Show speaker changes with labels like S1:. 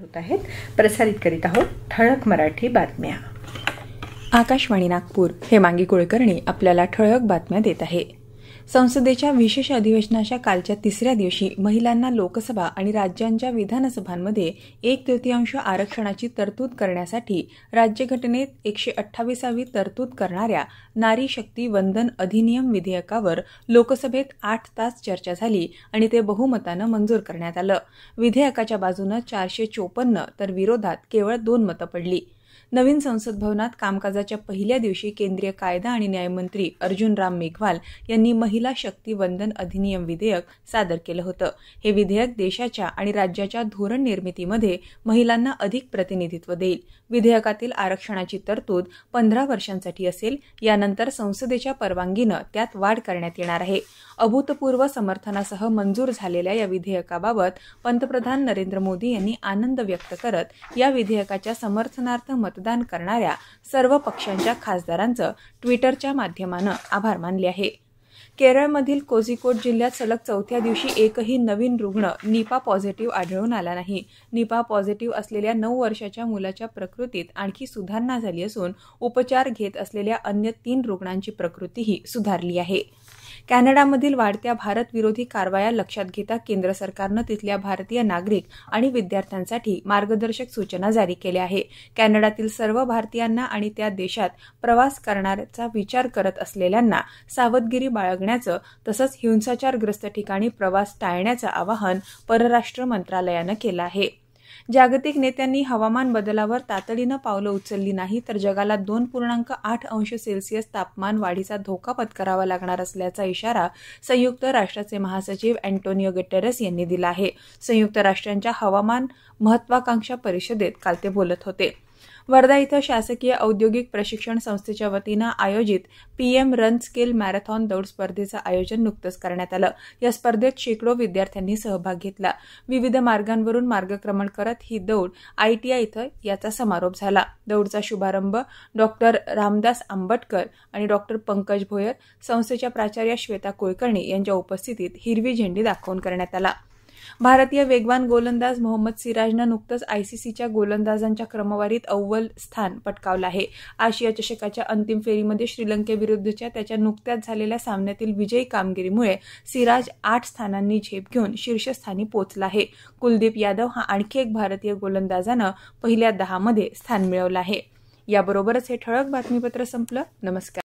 S1: होत आहेत प्रसारित करीत आहोत ठळक मराठी बातम्या आकाशवाणी नागपूर हे मांगी कुळकर्णी आपल्याला ठळक बातम्या देत आहे संसदेच्या विशेष अधिवेशनाच्या कालच्या तिसऱ्या दिवशी महिलांना लोकसभा आणि राज्यांच्या विधानसभांमध्ये एक तृतीयांश आरक्षणाची तरतूद करण्यासाठी राज्यघटनेत एकशे अठ्ठावीसावी तरतूद करणाऱ्या नारी शक्ती वंदन अधिनियम विधेयकावर लोकसभेत आठ तास चर्चा झाली आणि ते बहुमतानं मंजूर करण्यात आलं विधेयकाच्या बाजूनं चारशे चोपन्न तर विरोधात केवळ दोन मतं पडली नवीन संसद भवनात कामकाजाच्या पहिल्या दिवशी केंद्रीय कायदा आणि न्यायमंत्री अर्जुन राम मेघवाल यांनी महिला शक्ती वंदन अधिनियम विधेयक सादर केलं होतं हे विधेयक देशाच्या आणि राज्याच्या धोरण निर्मितीमध्ये महिलांना अधिक प्रतिनिधित्व देईल विधेयकातील आरक्षणाची तरतूद पंधरा वर्षांसाठी असेल यानंतर संसदेच्या परवानगीनं त्यात वाढ करण्यात येणार आहे अभूतपूर्व समर्थनासह मंजूर झालेल्या या विधेयकाबाबत पंतप्रधान नरेंद्र मोदी यांनी आनंद व्यक्त करत या विधेयकाच्या समर्थनार्थ मतदान करणाऱ्या सर्व पक्षांच्या खासदारांचं ट्विटरच्या माध्यमानं आभार मानले आहे केरळमधील कोझिकोड जिल्ह्यात सलग चौथ्या दिवशी एकही नवीन रुग्ण निपा पॉझिटिव्ह आढळून आला नाही निपा पॉझिटिव्ह असलेल्या नऊ वर्षाच्या मुलाच्या प्रकृतीत आणखी सुधारणा झाली असून उपचार घेत असलेल्या अन्य तीन रुग्णांची प्रकृतीही सुधारली आहे कॅनडामधील वाढत्या भारत विरोधी कारवाया लक्षात घेता केंद्र सरकारनं तिथल्या भारतीय नागरिक आणि विद्यार्थ्यांसाठी मार्गदर्शक सूचना जारी केल्या आहे कॅनडातील सर्व भारतीयांना आणि त्या देशात प्रवास करण्याचा विचार करत असलेल्यांना सावधगिरी बाळगण्याचं तसंच हिंसाचारग्रस्त ठिकाणी प्रवास टाळण्याचं आवाहन परराष्ट्र मंत्रालयानं केलं आहे जागतिक नेत्यांनी हवामान बदलावर तातडीनं पावलं उचलली नाही तर जगाला दोन पूर्णांक आठ अंश सेल्सिअस तापमान वाढीचा धोका पत्करावा लागणार असल्याचा इशारा संयुक्त राष्ट्राचे महासचिव अँटोनिओ गेटेरस यांनी दिला आहे संयुक्त राष्ट्रांच्या हवामान महत्वाकांक्षा परिषदेत काल ते बोलत होते वर्धा इथं शासकीय औद्योगिक प्रशिक्षण संस्थेच्या वतीनं आयोजित पीएम रन स्किल मॅरेथॉन दौड स्पर्धेचं आयोजन नुकतंच करण्यात आलं या स्पर्धेत शेकडो विद्यार्थ्यांनी सहभाग घेतला विविध मार्गांवरून मार्गक्रमण करत ही दौड आयटीआय इथं याचा समारोप झाला दौडचा शुभारंभ डॉक्टर रामदास आंबटकर आणि डॉक्टर पंकज भोयर संस्थेच्या प्राचार्य श्वेता कुलकर्णी यांच्या उपस्थितीत हिरवी झेंडी दाखवून करण्यात आला भारतीय वेगवान गोलंदाज मोहम्मद सिराजनं नुकतंच आयसीसीच्या गोलंदाजांच्या क्रमवारीत अव्वल स्थान पटकावलं आहे आशिया चषकाच्या अंतिम फेरीमध्ये श्रीलंकेविरुद्धच्या त्याच्या नुकत्याच झालेल्या सामन्यातील विजयी कामगिरीमुळे सिराज आठ स्थानांनी झेप घेऊन शीर्षस्थानी पोहोचला आहे कुलदीप यादव हा आणखी एक भारतीय गोलंदाजानं पहिल्या दहामध्ये स्थान मिळवलं आहे याबरोबरच हे ठळक बातमीपत्र संपलं नमस्कार